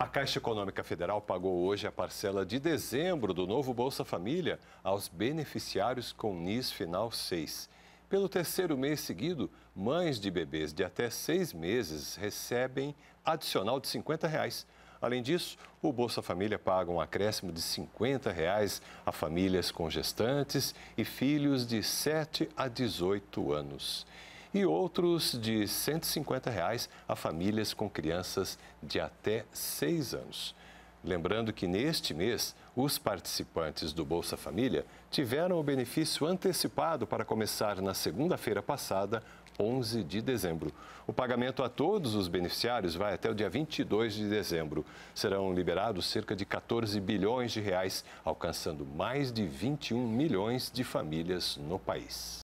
A Caixa Econômica Federal pagou hoje a parcela de dezembro do novo Bolsa Família aos beneficiários com NIS Final 6. Pelo terceiro mês seguido, mães de bebês de até seis meses recebem adicional de R$ 50. Reais. Além disso, o Bolsa Família paga um acréscimo de R$ 50 reais a famílias com gestantes e filhos de 7 a 18 anos e outros de R$ 150 reais a famílias com crianças de até 6 anos. Lembrando que neste mês, os participantes do Bolsa Família tiveram o benefício antecipado para começar na segunda-feira passada, 11 de dezembro. O pagamento a todos os beneficiários vai até o dia 22 de dezembro. Serão liberados cerca de 14 bilhões de reais, alcançando mais de 21 milhões de famílias no país.